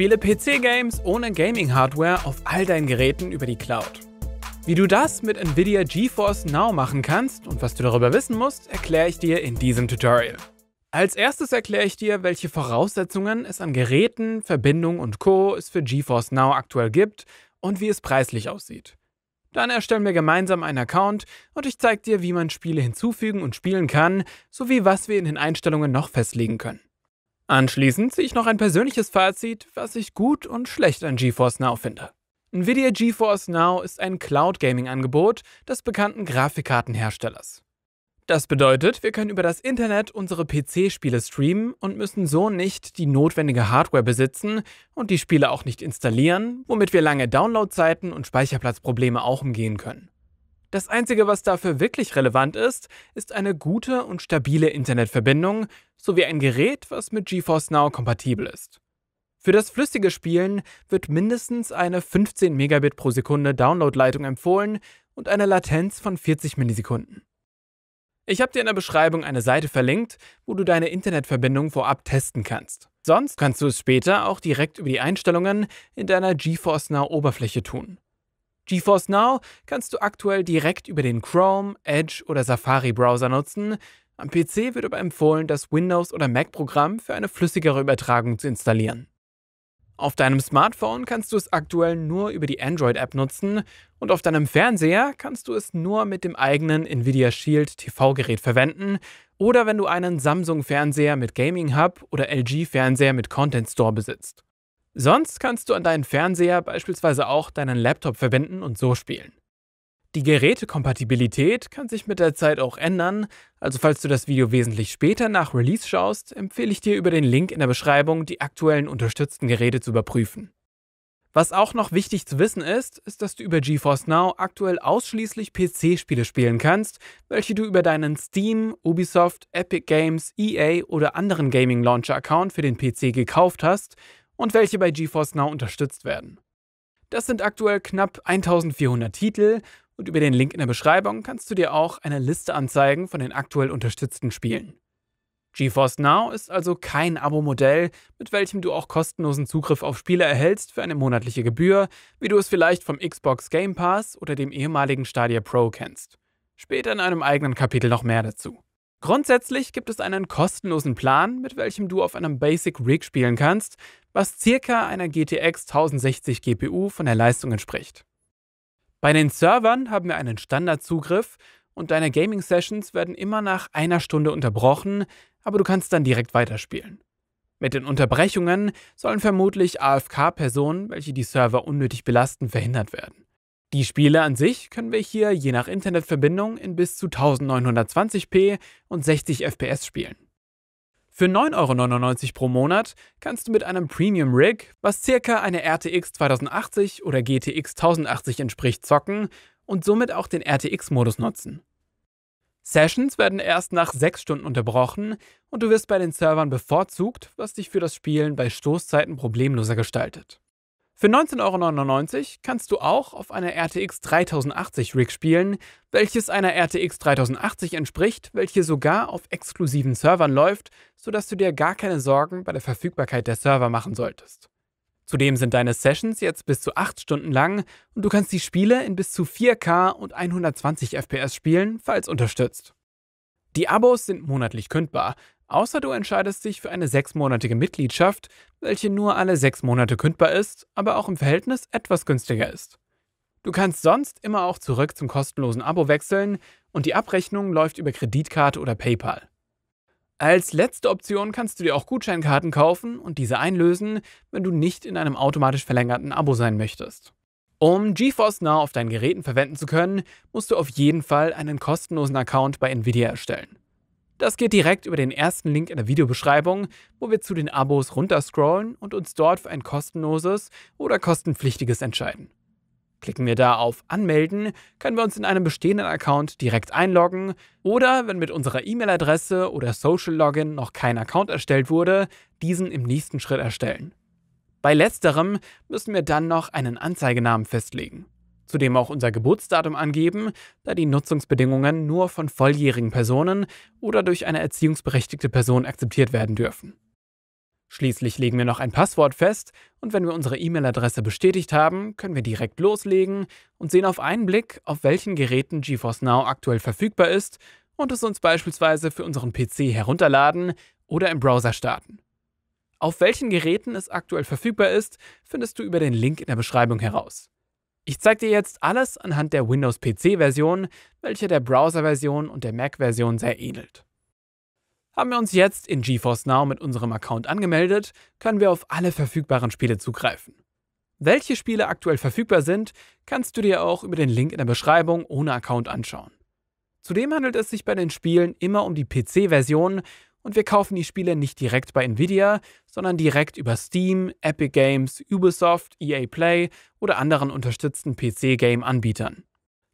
Spiele PC-Games ohne Gaming-Hardware auf all deinen Geräten über die Cloud. Wie du das mit Nvidia GeForce Now machen kannst und was du darüber wissen musst, erkläre ich dir in diesem Tutorial. Als erstes erkläre ich dir, welche Voraussetzungen es an Geräten, Verbindung und Co. es für GeForce Now aktuell gibt und wie es preislich aussieht. Dann erstellen wir gemeinsam einen Account und ich zeige dir, wie man Spiele hinzufügen und spielen kann, sowie was wir in den Einstellungen noch festlegen können. Anschließend ziehe ich noch ein persönliches Fazit, was ich gut und schlecht an GeForce Now finde. Nvidia GeForce Now ist ein Cloud Gaming Angebot des bekannten Grafikkartenherstellers. Das bedeutet, wir können über das Internet unsere PC-Spiele streamen und müssen so nicht die notwendige Hardware besitzen und die Spiele auch nicht installieren, womit wir lange Downloadzeiten und Speicherplatzprobleme auch umgehen können. Das Einzige, was dafür wirklich relevant ist, ist eine gute und stabile Internetverbindung sowie ein Gerät, was mit GeForce Now kompatibel ist. Für das flüssige Spielen wird mindestens eine 15 Megabit pro Sekunde Downloadleitung empfohlen und eine Latenz von 40 Millisekunden. Ich habe dir in der Beschreibung eine Seite verlinkt, wo du deine Internetverbindung vorab testen kannst. Sonst kannst du es später auch direkt über die Einstellungen in deiner GeForce Now Oberfläche tun. GeForce Now kannst du aktuell direkt über den Chrome, Edge oder Safari-Browser nutzen. Am PC wird aber empfohlen, das Windows- oder Mac-Programm für eine flüssigere Übertragung zu installieren. Auf deinem Smartphone kannst du es aktuell nur über die Android-App nutzen und auf deinem Fernseher kannst du es nur mit dem eigenen Nvidia Shield TV-Gerät verwenden oder wenn du einen Samsung-Fernseher mit Gaming Hub oder LG-Fernseher mit Content Store besitzt. Sonst kannst du an deinen Fernseher beispielsweise auch deinen Laptop verwenden und so spielen. Die Gerätekompatibilität kann sich mit der Zeit auch ändern, also falls du das Video wesentlich später nach Release schaust, empfehle ich dir über den Link in der Beschreibung die aktuellen unterstützten Geräte zu überprüfen. Was auch noch wichtig zu wissen ist, ist, dass du über GeForce Now aktuell ausschließlich PC-Spiele spielen kannst, welche du über deinen Steam, Ubisoft, Epic Games, EA oder anderen Gaming-Launcher-Account für den PC gekauft hast und welche bei GeForce Now unterstützt werden. Das sind aktuell knapp 1400 Titel und über den Link in der Beschreibung kannst du dir auch eine Liste anzeigen von den aktuell unterstützten Spielen. GeForce Now ist also kein Abo-Modell, mit welchem du auch kostenlosen Zugriff auf Spiele erhältst für eine monatliche Gebühr, wie du es vielleicht vom Xbox Game Pass oder dem ehemaligen Stadia Pro kennst. Später in einem eigenen Kapitel noch mehr dazu. Grundsätzlich gibt es einen kostenlosen Plan, mit welchem du auf einem Basic Rig spielen kannst, was circa einer GTX 1060 GPU von der Leistung entspricht. Bei den Servern haben wir einen Standardzugriff und deine Gaming-Sessions werden immer nach einer Stunde unterbrochen, aber du kannst dann direkt weiterspielen. Mit den Unterbrechungen sollen vermutlich AFK-Personen, welche die Server unnötig belasten, verhindert werden. Die Spiele an sich können wir hier je nach Internetverbindung in bis zu 1920p und 60 FPS spielen. Für 9,99 Euro pro Monat kannst du mit einem Premium Rig, was circa eine RTX 2080 oder GTX 1080 entspricht, zocken und somit auch den RTX-Modus nutzen. Sessions werden erst nach 6 Stunden unterbrochen und du wirst bei den Servern bevorzugt, was dich für das Spielen bei Stoßzeiten problemloser gestaltet. Für 19,99 Euro kannst du auch auf einer RTX 3080 Rig spielen, welches einer RTX 3080 entspricht, welche sogar auf exklusiven Servern läuft, sodass du dir gar keine Sorgen bei der Verfügbarkeit der Server machen solltest. Zudem sind deine Sessions jetzt bis zu 8 Stunden lang und du kannst die Spiele in bis zu 4K und 120 FPS spielen, falls unterstützt. Die Abos sind monatlich kündbar, Außer du entscheidest dich für eine sechsmonatige Mitgliedschaft, welche nur alle sechs Monate kündbar ist, aber auch im Verhältnis etwas günstiger ist. Du kannst sonst immer auch zurück zum kostenlosen Abo wechseln und die Abrechnung läuft über Kreditkarte oder PayPal. Als letzte Option kannst du dir auch Gutscheinkarten kaufen und diese einlösen, wenn du nicht in einem automatisch verlängerten Abo sein möchtest. Um GeForce Now auf deinen Geräten verwenden zu können, musst du auf jeden Fall einen kostenlosen Account bei Nvidia erstellen. Das geht direkt über den ersten Link in der Videobeschreibung, wo wir zu den Abos runterscrollen und uns dort für ein kostenloses oder kostenpflichtiges entscheiden. Klicken wir da auf Anmelden, können wir uns in einem bestehenden Account direkt einloggen oder, wenn mit unserer E-Mail-Adresse oder Social Login noch kein Account erstellt wurde, diesen im nächsten Schritt erstellen. Bei letzterem müssen wir dann noch einen Anzeigenamen festlegen. Zudem auch unser Geburtsdatum angeben, da die Nutzungsbedingungen nur von volljährigen Personen oder durch eine erziehungsberechtigte Person akzeptiert werden dürfen. Schließlich legen wir noch ein Passwort fest und wenn wir unsere E-Mail-Adresse bestätigt haben, können wir direkt loslegen und sehen auf einen Blick, auf welchen Geräten GeForce Now aktuell verfügbar ist und es uns beispielsweise für unseren PC herunterladen oder im Browser starten. Auf welchen Geräten es aktuell verfügbar ist, findest du über den Link in der Beschreibung heraus. Ich zeige dir jetzt alles anhand der Windows PC-Version, welche der Browser-Version und der Mac-Version sehr ähnelt. Haben wir uns jetzt in GeForce Now mit unserem Account angemeldet, können wir auf alle verfügbaren Spiele zugreifen. Welche Spiele aktuell verfügbar sind, kannst du dir auch über den Link in der Beschreibung ohne Account anschauen. Zudem handelt es sich bei den Spielen immer um die PC-Version und wir kaufen die Spiele nicht direkt bei Nvidia, sondern direkt über Steam, Epic Games, Ubisoft, EA Play oder anderen unterstützten PC-Game-Anbietern.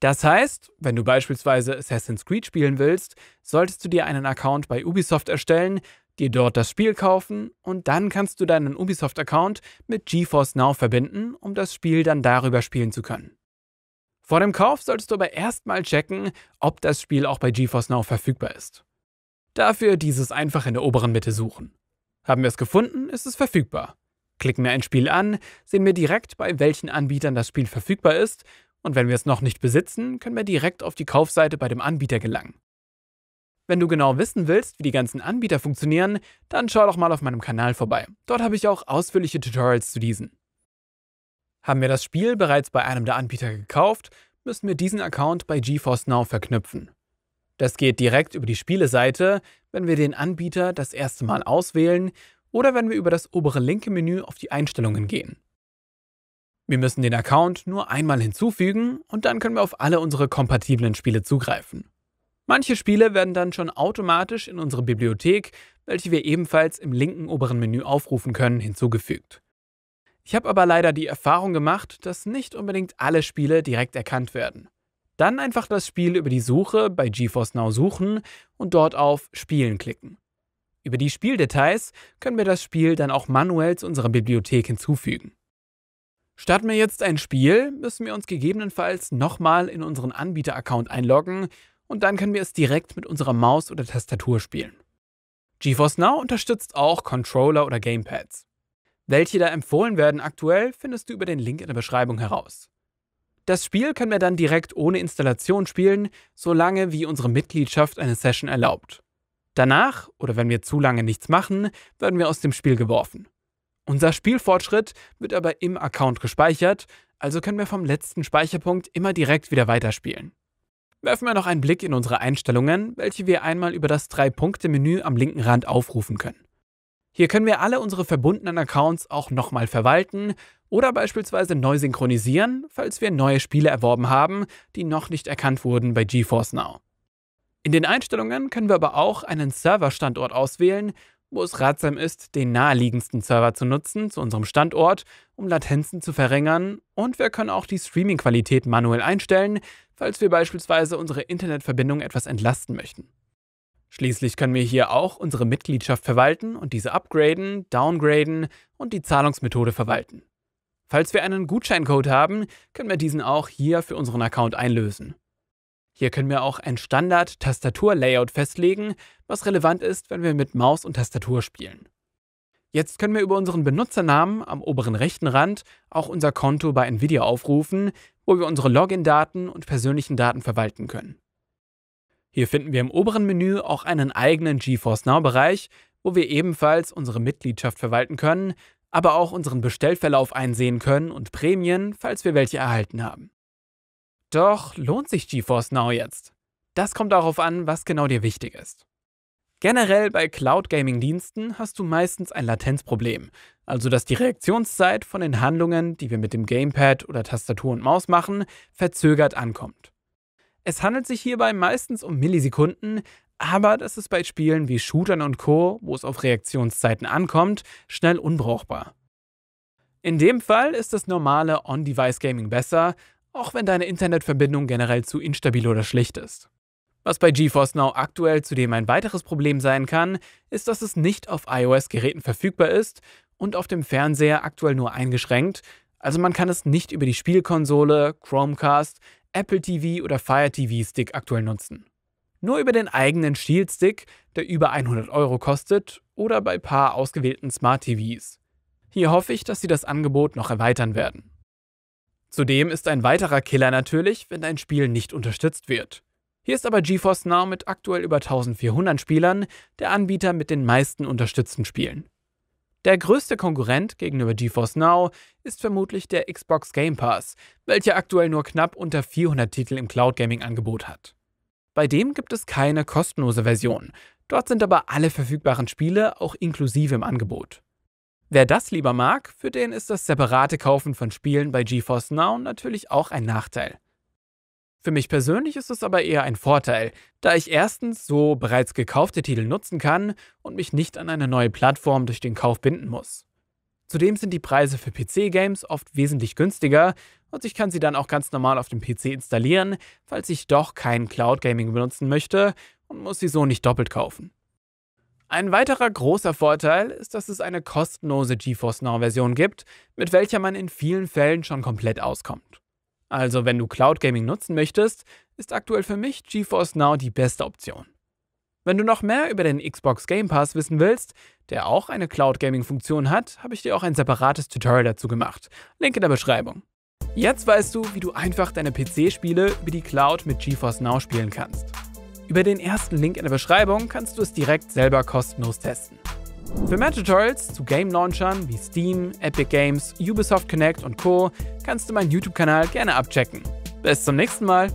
Das heißt, wenn du beispielsweise Assassin's Creed spielen willst, solltest du dir einen Account bei Ubisoft erstellen, dir dort das Spiel kaufen und dann kannst du deinen Ubisoft-Account mit GeForce Now verbinden, um das Spiel dann darüber spielen zu können. Vor dem Kauf solltest du aber erstmal checken, ob das Spiel auch bei GeForce Now verfügbar ist. Dafür dieses einfach in der oberen Mitte suchen. Haben wir es gefunden, ist es verfügbar. Klicken wir ein Spiel an, sehen wir direkt, bei welchen Anbietern das Spiel verfügbar ist und wenn wir es noch nicht besitzen, können wir direkt auf die Kaufseite bei dem Anbieter gelangen. Wenn du genau wissen willst, wie die ganzen Anbieter funktionieren, dann schau doch mal auf meinem Kanal vorbei. Dort habe ich auch ausführliche Tutorials zu diesen. Haben wir das Spiel bereits bei einem der Anbieter gekauft, müssen wir diesen Account bei GeForce Now verknüpfen. Das geht direkt über die Spieleseite, wenn wir den Anbieter das erste Mal auswählen oder wenn wir über das obere linke Menü auf die Einstellungen gehen. Wir müssen den Account nur einmal hinzufügen und dann können wir auf alle unsere kompatiblen Spiele zugreifen. Manche Spiele werden dann schon automatisch in unsere Bibliothek, welche wir ebenfalls im linken oberen Menü aufrufen können, hinzugefügt. Ich habe aber leider die Erfahrung gemacht, dass nicht unbedingt alle Spiele direkt erkannt werden. Dann einfach das Spiel über die Suche bei GeForce Now suchen und dort auf Spielen klicken. Über die Spieldetails können wir das Spiel dann auch manuell zu unserer Bibliothek hinzufügen. Starten wir jetzt ein Spiel, müssen wir uns gegebenenfalls nochmal in unseren Anbieter-Account einloggen und dann können wir es direkt mit unserer Maus oder Tastatur spielen. GeForce Now unterstützt auch Controller oder Gamepads. Welche da empfohlen werden aktuell, findest du über den Link in der Beschreibung heraus. Das Spiel können wir dann direkt ohne Installation spielen, solange wie unsere Mitgliedschaft eine Session erlaubt. Danach, oder wenn wir zu lange nichts machen, werden wir aus dem Spiel geworfen. Unser Spielfortschritt wird aber im Account gespeichert, also können wir vom letzten Speicherpunkt immer direkt wieder weiterspielen. Werfen wir noch einen Blick in unsere Einstellungen, welche wir einmal über das Drei-Punkte-Menü am linken Rand aufrufen können. Hier können wir alle unsere verbundenen Accounts auch nochmal verwalten oder beispielsweise neu synchronisieren, falls wir neue Spiele erworben haben, die noch nicht erkannt wurden bei GeForce Now. In den Einstellungen können wir aber auch einen Serverstandort auswählen, wo es ratsam ist, den naheliegendsten Server zu nutzen zu unserem Standort, um Latenzen zu verringern. Und wir können auch die Streaming-Qualität manuell einstellen, falls wir beispielsweise unsere Internetverbindung etwas entlasten möchten. Schließlich können wir hier auch unsere Mitgliedschaft verwalten und diese upgraden, downgraden und die Zahlungsmethode verwalten. Falls wir einen Gutscheincode haben, können wir diesen auch hier für unseren Account einlösen. Hier können wir auch ein Standard-Tastatur-Layout festlegen, was relevant ist, wenn wir mit Maus und Tastatur spielen. Jetzt können wir über unseren Benutzernamen am oberen rechten Rand auch unser Konto bei Nvidia aufrufen, wo wir unsere Login-Daten und persönlichen Daten verwalten können. Hier finden wir im oberen Menü auch einen eigenen GeForce Now-Bereich, wo wir ebenfalls unsere Mitgliedschaft verwalten können, aber auch unseren Bestellverlauf einsehen können und Prämien, falls wir welche erhalten haben. Doch lohnt sich GeForce Now jetzt? Das kommt darauf an, was genau dir wichtig ist. Generell bei Cloud-Gaming-Diensten hast du meistens ein Latenzproblem, also dass die Reaktionszeit von den Handlungen, die wir mit dem Gamepad oder Tastatur und Maus machen, verzögert ankommt. Es handelt sich hierbei meistens um Millisekunden, aber das ist bei Spielen wie Shootern und Co., wo es auf Reaktionszeiten ankommt, schnell unbrauchbar. In dem Fall ist das normale On-Device-Gaming besser, auch wenn deine Internetverbindung generell zu instabil oder schlecht ist. Was bei GeForce Now aktuell zudem ein weiteres Problem sein kann, ist, dass es nicht auf iOS-Geräten verfügbar ist und auf dem Fernseher aktuell nur eingeschränkt, also man kann es nicht über die Spielkonsole, Chromecast, Apple TV oder Fire TV Stick aktuell nutzen. Nur über den eigenen Shieldstick, der über 100 Euro kostet, oder bei paar ausgewählten Smart TVs. Hier hoffe ich, dass sie das Angebot noch erweitern werden. Zudem ist ein weiterer Killer natürlich, wenn dein Spiel nicht unterstützt wird. Hier ist aber GeForce Now mit aktuell über 1400 Spielern der Anbieter mit den meisten unterstützten Spielen. Der größte Konkurrent gegenüber GeForce Now ist vermutlich der Xbox Game Pass, welcher aktuell nur knapp unter 400 Titel im Cloud Gaming Angebot hat. Bei dem gibt es keine kostenlose Version. Dort sind aber alle verfügbaren Spiele auch inklusive im Angebot. Wer das lieber mag, für den ist das separate Kaufen von Spielen bei GeForce Now natürlich auch ein Nachteil. Für mich persönlich ist es aber eher ein Vorteil, da ich erstens so bereits gekaufte Titel nutzen kann und mich nicht an eine neue Plattform durch den Kauf binden muss. Zudem sind die Preise für PC-Games oft wesentlich günstiger und ich kann sie dann auch ganz normal auf dem PC installieren, falls ich doch kein Cloud Gaming benutzen möchte und muss sie so nicht doppelt kaufen. Ein weiterer großer Vorteil ist, dass es eine kostenlose GeForce Now Version gibt, mit welcher man in vielen Fällen schon komplett auskommt. Also wenn du Cloud Gaming nutzen möchtest, ist aktuell für mich GeForce Now die beste Option. Wenn du noch mehr über den Xbox Game Pass wissen willst, der auch eine Cloud Gaming Funktion hat, habe ich dir auch ein separates Tutorial dazu gemacht. Link in der Beschreibung. Jetzt weißt du, wie du einfach deine PC-Spiele über die Cloud mit GeForce Now spielen kannst. Über den ersten Link in der Beschreibung kannst du es direkt selber kostenlos testen. Für mehr Tutorials zu Game-Launchern wie Steam, Epic Games, Ubisoft Connect und Co. kannst du meinen YouTube-Kanal gerne abchecken. Bis zum nächsten Mal!